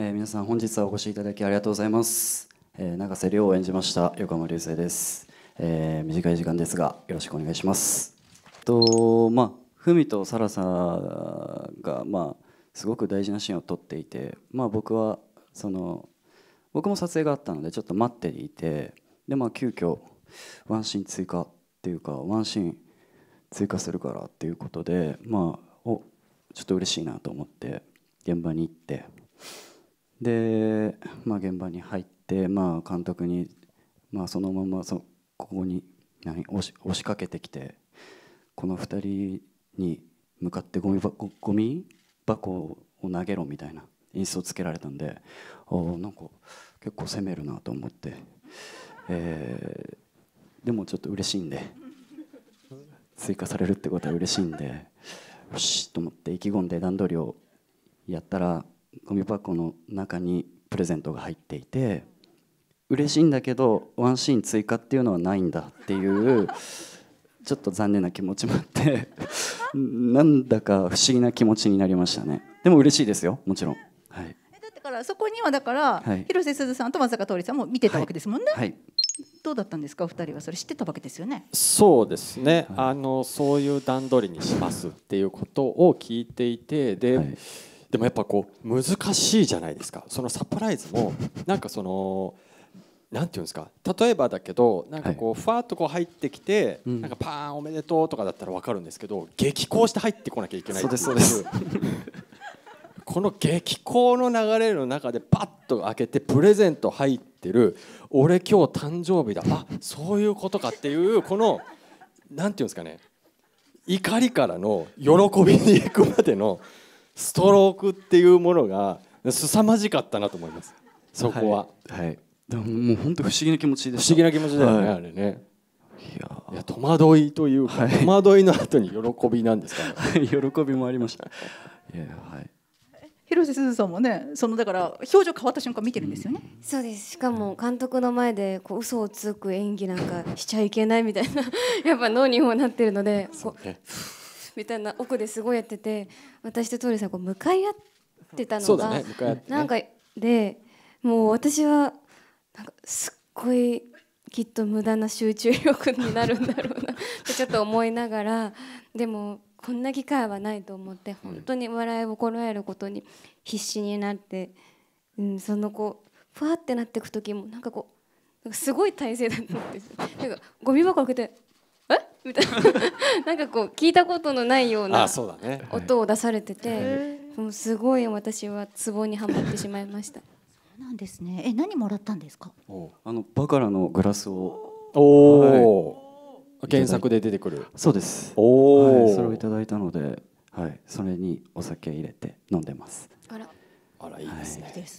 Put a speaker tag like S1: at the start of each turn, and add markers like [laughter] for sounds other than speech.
S1: えー、皆さん本日はお越しいただきありがとうございます、えー、永瀬亮を演じました横浜流星です、えー、短い時間ですがよろしくお願いしますとまあみとサラサがまあすごく大事なシーンを撮っていてまあ僕はその僕も撮影があったのでちょっと待っていてでまあ急遽ワンシーン追加っていうかワンシーン追加するからっていうことでまあおちょっと嬉しいなと思って現場に行ってで、まあ、現場に入って、まあ、監督に、まあ、そのままそここに何押し押しかけてきてこの2人に向かってゴミ箱ゴミ箱を投げろみたいな演出をつけられたんでおなんか結構攻めるなと思って、えー、でもちょっと嬉しいんで追加されるってことは嬉しいんでよしと思って意気込んで段取りをやったらゴミ箱の中にプレゼントが入っていて嬉しいんだけどワンシーン追加っていうのはないんだっていうちょっと残念な気持ちもあってなんだか不思議な気持ちになりましたねでも嬉しいですよもちろん、はい、だってからそこにはだから、はい、広瀬すずさんと松坂桃李さんも見てたわけですもんね、はい、どうだったんですかお二人はそれ知ってたわけですよね
S2: そうですね、あのそういう段取りにしますっていうことを聞いていてで、でもやっぱこう難しいじゃないですかそのサプライズもなんかそのなんていうんですか例えばだけどなんかこうふわっとこう入ってきて、なんかパーンおめでとうとかだったら分かるんですけど激高して入ってこなきゃいけないそうですそうですこの激高の流れの中でパッと開けてプレゼント入ってる俺今日誕生日だあそういうことかっていうこのなんていうんですかね怒りからの喜びに行くまでの。ストロークっていうものが凄まじかったなと思いますそこは、はい、はい、でももう本当不思議な気持ちでし不思議な気持ちだよね、はい、あれねいや戸惑いというか、はい、戸惑いの後に喜びなんですか、ね、[laughs] はい、喜びもありましたいやはい
S1: 広瀬すずさんもねそのだから表情変わった瞬間見てるんですよね、うん、そうです
S3: しかも監督の前でこう嘘をつく演技なんかしちゃいけないみたいなやっぱ脳にもなってるのでこう、みたいな奥ですごいやってて私とトーレさんこう向かい合ってたのが、なんかでもう私はなんかすっごいきっと無駄な集中力になるんだろうな [laughs] ってちょっと思いながらでもこんな機会はないと思って本当に笑いをこらえることに必死になって、うん、そのこうふわってなってく時もなんかこうすごい体勢だと思ってんかゴミ箱開けてみたいななんかこう聞いたことのないような音を出されてて、ねはい、すごい私はツボにはまってしまいました。そうなんですね。え何もらったんですか？
S1: あのバカラのグラスを。
S2: おお、はい、原作で出てくる。そうで
S1: す。おお、はい、それをいただいたので、はい、それにお酒入れて飲んでます。あら、あらいいですね。いいですね